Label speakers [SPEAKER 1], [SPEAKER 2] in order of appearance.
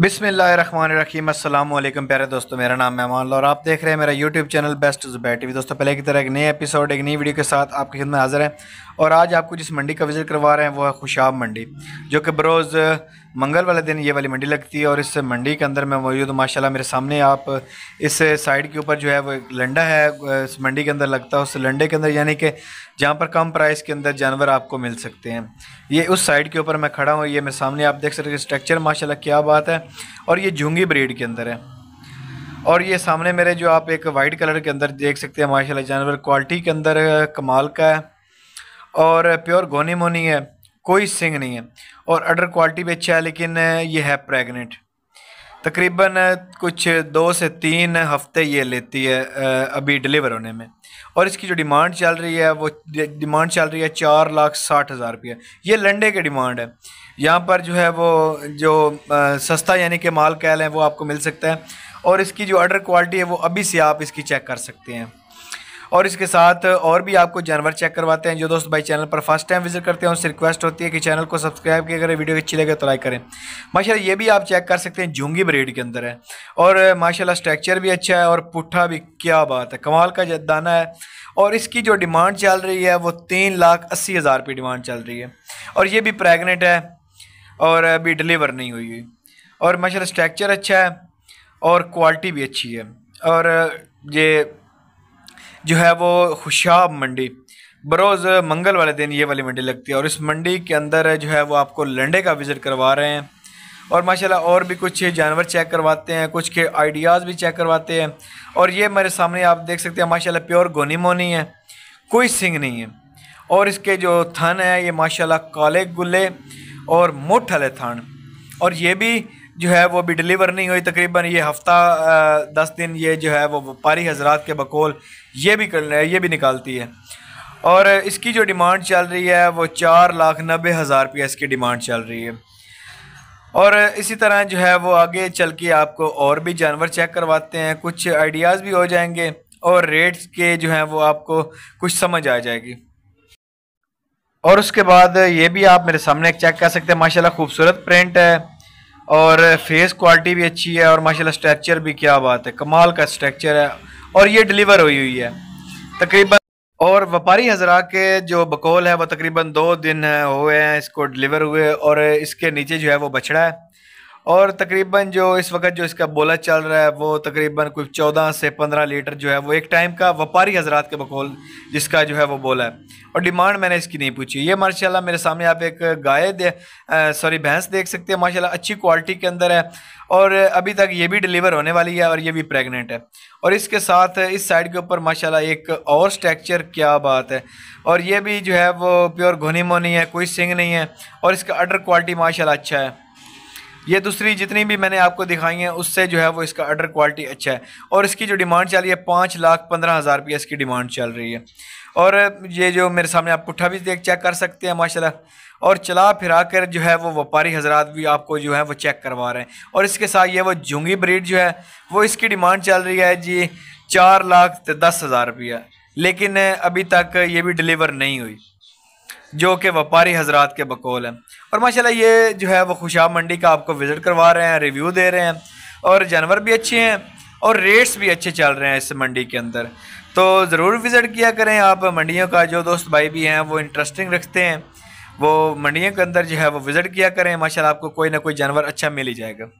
[SPEAKER 1] बिसमीम अल्लाम प्यारे दोस्तों मेरा नाम मेहमान और आप देख रहे हैं मेरा YouTube channel best Zubair TV दोस्तों पहले की तरह एक नए एपिसोड एक नई वीडियो के साथ आपकी खिदमत हाजिर है और आज आपको जिस मंडी का विज़िट करवा रहे हैं वो है खुशाब मंडी जो कि बरोज़ मंगल वाले दिन ये वाली मंडी लगती है और इस मंडी के अंदर मैं मौजूद माशाल्लाह मेरे सामने आप इस साइड के ऊपर जो है वो एक लंडा है इस मंडी के अंदर लगता है उस लंडे के अंदर यानी कि जहाँ पर कम प्राइस के अंदर जानवर आपको मिल सकते हैं ये उस साइड के ऊपर मैं खड़ा हूँ ये मेरे सामने आप देख सकते स्ट्रक्चर माशाला क्या बात है और ये झूंगी ब्रीड के अंदर है और ये सामने मेरे जो आप एक वाइट कलर के अंदर देख सकते हैं माशाल्लाह जानवर क्वालिटी के अंदर कमाल का है और प्योर गोनी मोनी है कोई सिंग नहीं है और अडर क्वालिटी भी अच्छा है लेकिन ये है प्रेगनेंट तकरीबन कुछ दो से तीन हफ्ते ये लेती है अभी डिलीवर होने में और इसकी जो डिमांड चल रही है वो डिमांड चल रही है चार लाख साठ हज़ार रुपये ये लंडे की डिमांड है यहाँ पर जो है वो जो सस्ता यानी कि माल कह लें वो आपको मिल सकता है और इसकी जो अडर क्वालिटी है वो अभी से आप इसकी चेक कर सकते हैं और इसके साथ और भी आपको जानवर चेक करवाते हैं जो दोस्त भाई चैनल पर फर्स्ट टाइम विजिट करते हैं उनसे रिक्वेस्ट होती है कि चैनल को सब्सक्राइब किया करें वीडियो अच्छी लगे तो लाइक करें माशा ये भी आप चेक कर सकते हैं झुंगी ब्रेड के अंदर है और माशाला स्ट्रक्चर भी अच्छा है और पुट्ठा भी क्या बात है कमाल का दाना है और इसकी जो डिमांड चल रही है वो तीन लाख अस्सी हज़ार रुपये डिमांड चल रही है और ये भी प्रेगनेंट है और अभी डिलीवर नहीं हुई हुई और माशा स्ट्रक्चर अच्छा है और क्वालिटी भी अच्छी है और ये जो है वो खुशाब मंडी बरोज़ मंगल वाले दिन ये वाली मंडी लगती है और इस मंडी के अंदर जो है वो आपको लंडे का विज़िट करवा रहे हैं और माशाल्लाह और भी कुछ जानवर चेक करवाते हैं कुछ के आइडियाज़ भी चेक करवाते हैं और ये मेरे सामने आप देख सकते हैं माशाल्लाह प्योर गोनी मोनी है कोई सिंग नहीं है और इसके जो थन है ये माशाल्लाह काले गुल्ले और मोटले थान और ये भी जो है वो भी डिलीवर नहीं हुई तकरीबन ये हफ्ता दस दिन ये जो है वो व्यापारी हजरात के बकोल ये भी कर ये भी निकालती है और इसकी जो डिमांड चल रही है वो चार लाख नब्बे हज़ार रुपया इसकी डिमांड चल रही है और इसी तरह जो है वो आगे चल के आपको और भी जानवर चेक करवाते हैं कुछ आइडियाज़ भी हो जाएंगे और रेट्स के जो हैं वो आपको कुछ समझ आ जाएगी और उसके बाद ये भी आप मेरे सामने चेक कर सकते हैं माशाल्लाह खूबसूरत प्रिंट है और फेस क्वालिटी भी अच्छी है और माशाल्लाह स्ट्रक्चर भी क्या बात है कमाल का स्ट्रक्चर है और ये डिलीवर हुई हुई है तकरीबन और व्यापारी हजरा के जो बकौल है वो तकरीबन दो दिन हुए हैं इसको डिलीवर हुए और इसके नीचे जो है वो बछड़ा है और तकरीबन जो इस वक्त जो इसका बोला चल रहा है वो तकरीबन कोई चौदह से पंद्रह लीटर जो है वो एक टाइम का व्यापारी हजरात के बकौल जिसका जो है वो बोला है और डिमांड मैंने इसकी नहीं पूछी ये माशाल्लाह मेरे सामने आप एक गाय सॉरी भैंस देख सकते हैं माशाल्लाह अच्छी क्वालिटी के अंदर है और अभी तक ये भी डिलीवर होने वाली है और ये भी प्रेग्नेंट है और इसके साथ इस साइड के ऊपर माशाल्लाह एक और स्ट्रक्चर क्या बात है और ये भी जो है वो प्योर घोनी मोनी है कोई सिंग नहीं है और इसका अडर क्वालिटी माशाला अच्छा है ये दूसरी जितनी भी मैंने आपको दिखाई है उससे जो है वो इसका अर्डर क्वालिटी अच्छा है और इसकी जो डिमांड चल रही है पाँच लाख पंद्रह हज़ार रुपया इसकी डिमांड चल रही है और ये जो मेरे सामने आप पुट्ठा भी देख चेक कर सकते हैं माशाल्लाह और चला फिरा कर जो है वो व्यापारी हजरात भी आपको जो है वो चेक करवा रहे हैं और इसके साथ ये वो झुंगी ब्रीड जो है वो इसकी डिमांड चल रही है जी चार लाख दस हज़ार रुपया लेकिन अभी तक ये भी डिलीवर नहीं हुई जो कि व्यापारी हजरात के बकौल हैं और माशाल्लाह ये जो है वो खुशाब मंडी का आपको विज़िट करवा रहे हैं रिव्यू दे रहे हैं और जानवर भी अच्छे हैं और रेट्स भी अच्छे चल रहे हैं इस मंडी के अंदर तो ज़रूर विज़िट किया करें आप मंडियों का जो दोस्त भाई भी हैं वो इंटरेस्टिंग रखते हैं वो मंडियों के अंदर जो है वो विज़िट किया करें माशाल्लाह आपको कोई ना कोई जानवर अच्छा मिल ही जाएगा